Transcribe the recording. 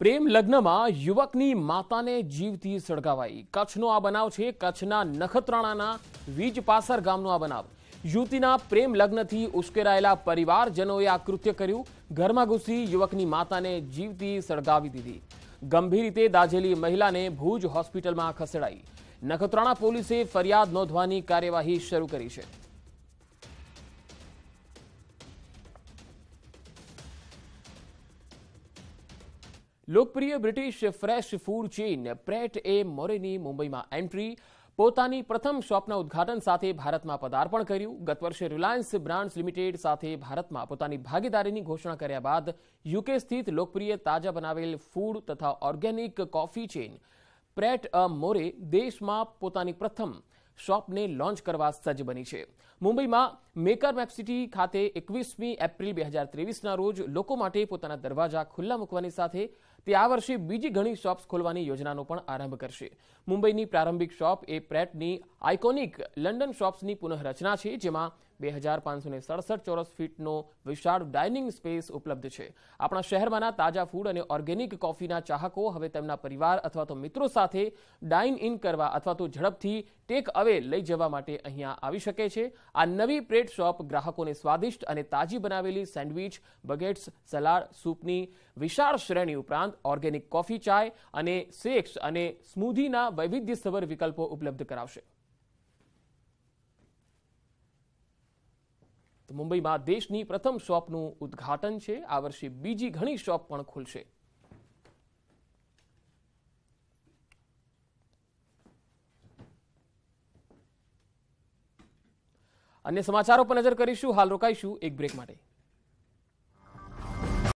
પ્રેમ લગ્નમાં યુવકની માતાને જીવથી સળગાવાઈ કચ્છનો આ બનાવ છે કચ્છના નખત્રાણાના વીજપાસર ગામનો આ બનાવ યુવતીના પ્રેમ લગ્નથી ઉશ્કેરાયેલા પરિવારજનોએ આ કૃત્ય કર્યું ઘરમાં ઘૂસી યુવકની માતાને જીવથી સળગાવી દીધી ગંભીર રીતે દાઝેલી મહિલાને ભુજ હોસ્પિટલમાં ખસેડાઈ નખત્રાણા પોલીસે ફરિયાદ નોંધવાની કાર્યવાહી શરૂ કરી છે લોકપ્રિય British fresh food chain Pret A મોરેની મુંબઈમાં એન્ટ્રી પોતાની પ્રથમ શોપના ઉદઘાટન સાથે ભારતમાં પદાર્પણ કર્યું ગત વર્ષે રિલાયન્સ બ્રાન્ડ્સ લિમિટેડ સાથે ભારતમાં પોતાની ભાગીદારીની ઘોષણા કર્યા બાદ યુકે સ્થિત લોકપ્રિય તાજા બનાવેલ ફૂડ તથા organic coffee chain Pret A Manger દેશમાં પોતાની પ્રથમ શોપને લોન્ચ કરવા સજ્જ બની છે મુંબઈમાં મેકર મેપસિટી ખાતે એકવીસમી એપ્રિલ બે હજાર ત્રેવીસના રોજ લોકો માટે પોતાના દરવાજા ખુલ્લા મૂકવાની સાથે તે આ વર્ષે બીજી ઘણી શોપ્સ ખોલવાની યોજનાનો પણ આરંભ કરશે મુંબઈની પ્રારંભિક શોપ એ પ્રેટની આઇકોનિક લંડન શોપ્સની પુનઃરચના છે જેમાં બે હજાર પાંચસોને સડસઠ ચોરસ ફીટનો વિશાળ ડાઇનિંગ સ્પેસ ઉપલબ્ધ છે આપણા શહેરમાંના તાજા ફૂડ અને ઓર્ગેનિક કોફીના ચાહકો હવે તેમના પરિવાર અથવા તો મિત્રો સાથે ડાઇન ઇન કરવા અથવા તો ઝડપથી ટેક અવે લઈ જવા માટે અહીંયા આવી શકે છે આ નવી પ્રેટ શોપ ગ્રાહકોને સ્વાદિષ્ટ અને તાજી બનાવેલી સેન્ડવિચ બગેટ્સ સલાડ સૂપની વિશાળ શ્રેણી ઉપરાંત ઓર્ગેનિક કોફી ચાય અને શેક્સ અને સ્મૂધીના વૈવિધ્યસભર વિકલ્પો ઉપલબ્ધ કરાવશે મુંબઈમાં દેશની પ્રથમ શોપનું ઉદ્ઘાટન છે આ વર્ષે બીજી ઘણી શોપ પણ ખુલશે અન્ય સમાચારો પર નજર કરીશું હાલ રોકાઈશું એક બ્રેક માટે